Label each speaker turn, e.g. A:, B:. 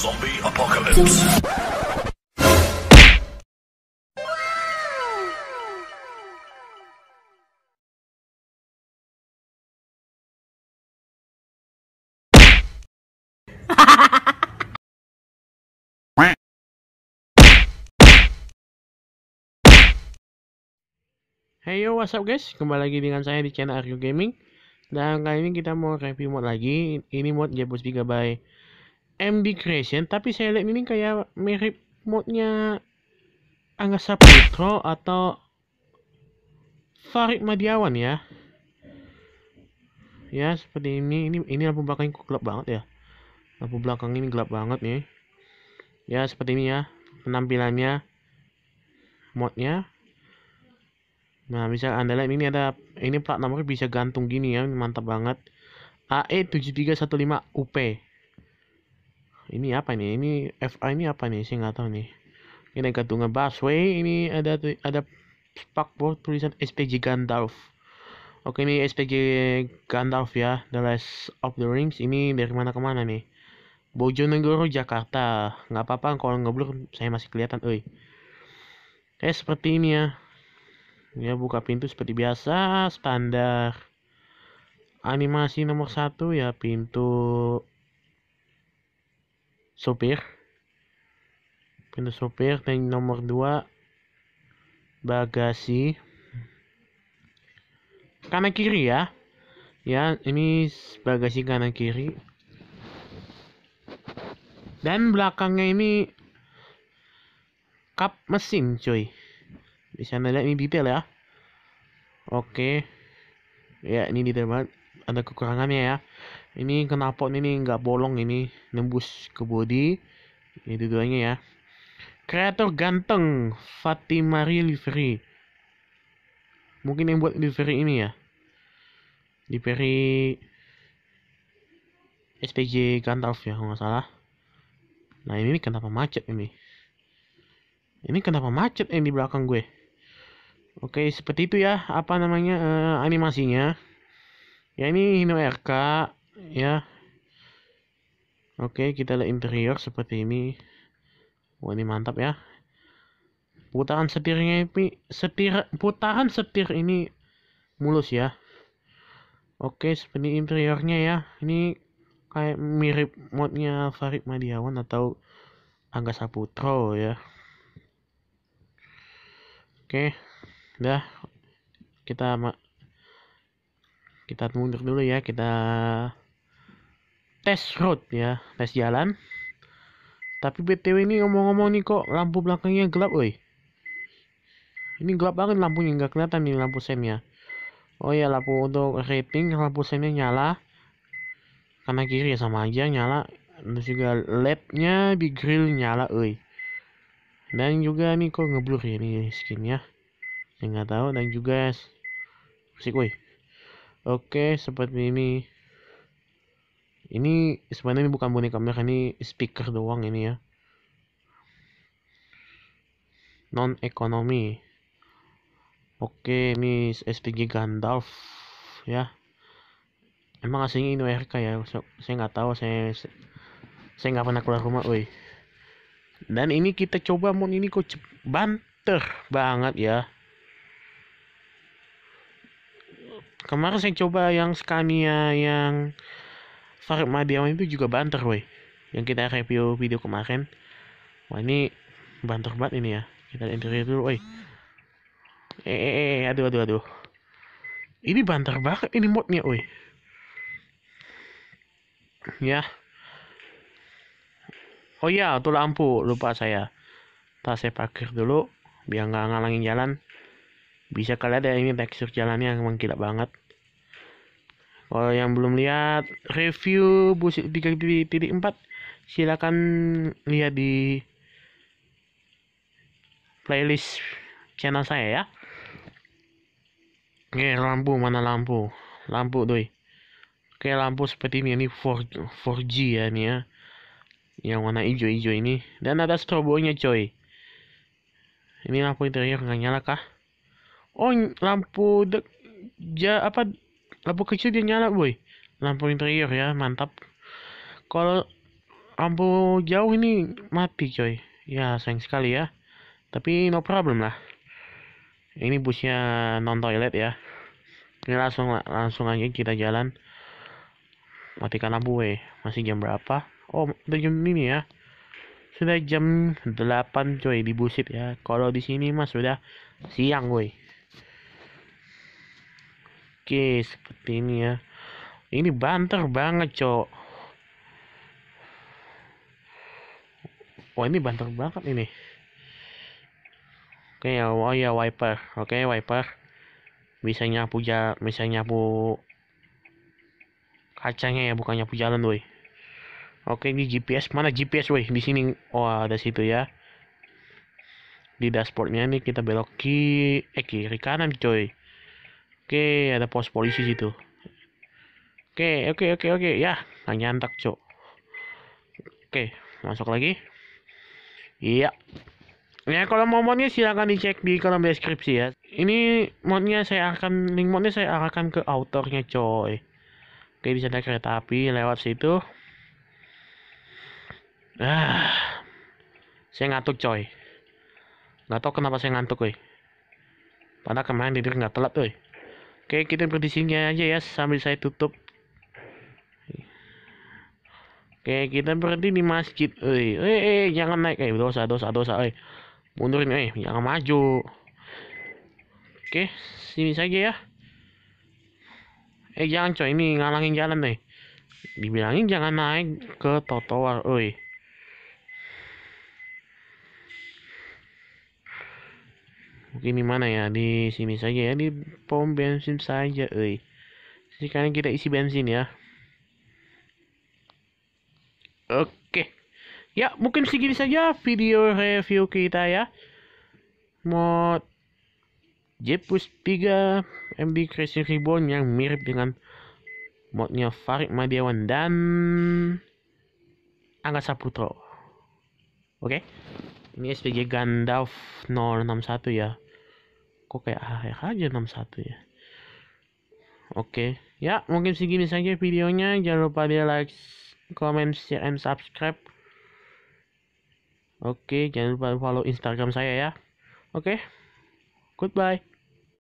A: Zombie Apocalypse. Hey yo, what's up guys? Kembali lagi dengan saya di channel Aryo Gaming Dan kali ini kita mau review mod lagi Ini mod Jebus Bigabyte. MD Creation tapi saya lihat ini kayak mirip modnya Angga Saputro atau Farid Madiawan ya ya seperti ini ini ini lampu belakang gelap banget ya lampu belakang ini gelap banget nih ya seperti ini ya penampilannya modnya nah bisa anda lihat ini ada ini plat nomor bisa gantung gini ya mantap banget AE7315UP ini apa nih ini FA ini apa nih saya nggak tahu nih ini gantungan busway ini ada ada spakboard tulisan SPG Gandalf oke ini SPG Gandalf ya The Last of the Rings ini dari mana kemana mana nih Bojonegoro Jakarta nggak apa-apa kalau ngeblur saya masih kelihatan oi eh seperti ini ya ya buka pintu seperti biasa standar animasi nomor satu ya pintu sopir pintu sopir dan nomor 2 bagasi kanan kiri ya ya ini bagasi kanan kiri dan belakangnya ini kap mesin cuy bisa melihat ini detail ya oke ya ini detail banget ada kekurangannya ya ini kenapa ini nggak bolong ini nembus ke body ini doanya ya kreator ganteng Fatimari livery mungkin yang buat livery ini ya livery SPJ Gandalf ya kalau nggak salah nah ini kenapa macet ini ini kenapa macet yang di belakang gue oke seperti itu ya apa namanya uh, animasinya ya ini Hino RK ya oke kita lihat interior seperti ini wah ini mantap ya putaran setirnya ini setir putaran setir ini mulus ya oke seperti interiornya ya ini kayak mirip modnya Farid Madiawan atau Angga Saputro ya oke dah kita kita mundur dulu ya kita tes road ya tes jalan tapi btw ini ngomong-ngomong nih kok lampu belakangnya gelap woi ini gelap banget lampunya nggak kelihatan nih lampu ya. oh ya lampu untuk rating lampu semnya nyala karena kiri ya sama aja nyala terus juga lednya di grill nyala woi dan juga nih kok ngeblur ya nih skinnya saya nggak tahu dan juga musik woi Oke, sobat Mimi. Ini sebenarnya ini bukan boneka mereka, ini speaker doang ini ya. Non ekonomi. Oke, ini SPG Gandalf ya. Emang aslinya ini WRK ya, saya nggak tahu, saya saya nggak pernah keluar rumah, woi. Dan ini kita coba mon ini kok banter banget ya. kemarin saya coba yang Scania yang Farid Madiawan itu juga banter woi yang kita review video kemarin wah ini banter banget ini ya kita interview dulu woi eh, eh, eh, eh aduh aduh aduh ini banter banget ini modnya woi ya oh iya tuh lampu lupa saya tak saya parkir dulu biar nggak ngalangin jalan bisa kalian ada ya, ini tekstur jalannya memang gila banget kalau yang belum lihat review bus 3.4 silahkan lihat di playlist channel saya ya oke lampu mana lampu lampu doi oke lampu seperti ini ini 4, 4G ya ini ya yang warna hijau-hijau ini dan ada strobonya coy ini lampu interior nggak nyala kah oh lampu dek ja apa lampu kecil dia nyala boy lampu interior ya mantap kalau lampu jauh ini mati coy ya sayang sekali ya tapi no problem lah ini busnya non toilet ya ini langsung langsung aja kita jalan matikan lampu weh masih jam berapa oh udah jam ini ya sudah jam 8 coy di busit ya kalau di sini mas sudah siang weh Oke, seperti ini ya. Ini banter banget, cok. Oh ini banter banget ini. Oke, ya, oh ya wiper. Oke, wiper. Bisa nyapu ja, bisa nyapu kacangnya ya, bukan nyapu jalan, woi. Oke, ini GPS. Mana GPS, woi? Di sini. Oh, ada situ ya. Di dashboardnya nih kita belok kiri, eh kiri kanan, coy. Oke, ada pos polisi situ. Oke, oke, oke, oke. Ya, nyantak, Cok. Oke, masuk lagi. Iya. Ya, kalau mau modnya silahkan dicek di kolom deskripsi ya. Ini modnya saya akan, link modnya saya arahkan ke autornya, coy. Oke, bisa ada kereta api lewat situ. Ah, saya ngantuk, coy. Gak tau kenapa saya ngantuk, coy. Padahal kemarin tidur nggak telat, coy. Oke, kita berhenti sini aja ya sambil saya tutup. Oke, kita berhenti di masjid. Eh, eh, eh jangan naik. Eh, dosa, dosa, dosa. Eh, mundurin. Eh, jangan maju. Oke, sini saja ya. Eh, jangan coy. Ini ngalangin jalan nih. Eh. Dibilangin jangan naik ke totoar. Eh. mungkin mana ya di sini saja ya di pom bensin saja eh sekarang kita isi bensin ya oke ya mungkin segini saja video review kita ya mod Jepus 3 MB Crazy Reborn yang mirip dengan modnya Farid Madiawan dan Angga Saputro. Oke. Okay? Ini SPG Gandalf 061 ya kok kayak HH aja 61 ya oke okay. ya mungkin segini saja videonya jangan lupa di like comment share and subscribe oke okay, jangan lupa follow instagram saya ya oke okay. goodbye